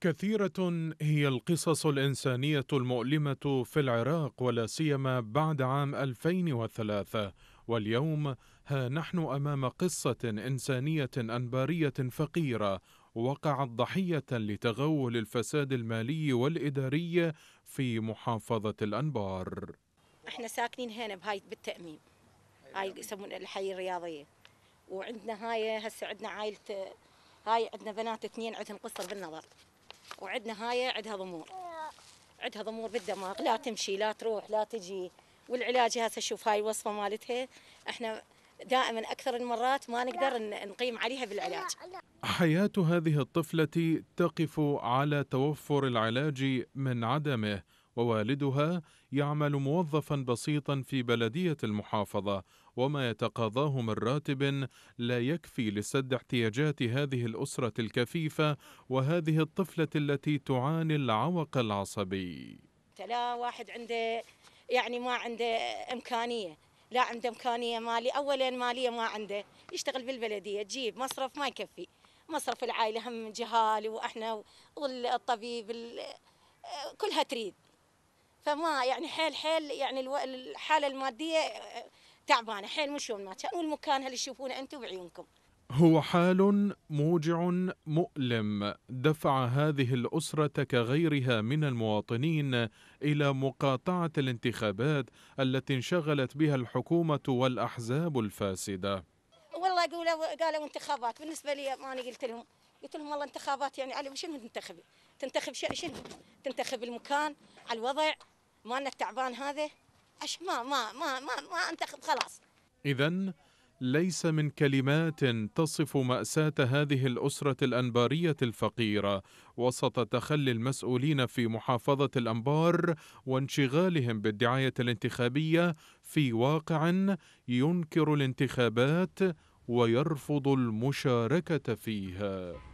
كثيرة هي القصص الإنسانية المؤلمة في العراق ولا سيما بعد عام 2003 واليوم ها نحن أمام قصة إنسانية أنبارية فقيرة وقعت ضحية لتغول الفساد المالي والإداري في محافظة الأنبار احنا ساكنين هنا بهاي بالتأميم هاي يسمون الحي الرياضية وعندنا هاي هسه عندنا عائلة هاي عندنا بنات اثنين عندهم قصر بالنظر وعندنا هاي عندها ضمور عندها ضمور بالدماغ لا تمشي لا تروح لا تجي والعلاج هسه شوف هاي الوصفه مالتها احنا دائما اكثر المرات ما نقدر نقيم عليها بالعلاج حياه هذه الطفله تقف على توفر العلاج من عدمه ووالدها يعمل موظفا بسيطا في بلدية المحافظة وما يتقاضاه من راتب لا يكفي لسد احتياجات هذه الأسرة الكفيفة وهذه الطفلة التي تعاني العوق العصبي لا واحد عنده يعني ما عنده إمكانية لا عنده إمكانية مالية أولا مالية ما عنده يشتغل بالبلدية تجيب مصرف ما يكفي مصرف العائلة هم جهال وإحنا والطبيب كلها تريد فما يعني حيل حيل يعني الحاله الماديه تعبانه حيل مش يوم ما كان والمكان اللي تشوفونه انتم بعيونكم هو حال موجع مؤلم دفع هذه الاسره كغيرها من المواطنين الى مقاطعه الانتخابات التي انشغلت بها الحكومه والاحزاب الفاسده قالوا قالوا انتخابات بالنسبه لي ما انا قلت لهم قلت لهم والله انتخابات يعني علي شنو تنتخبي؟ تنتخب شنو؟ تنتخب المكان على الوضع مالنا التعبان هذا اش ما ما ما ما, ما انتخب خلاص اذا ليس من كلمات تصف ماساه هذه الاسره الانباريه الفقيره وسط تخلي المسؤولين في محافظه الانبار وانشغالهم بالدعايه الانتخابيه في واقع ينكر الانتخابات ويرفض المشاركه فيها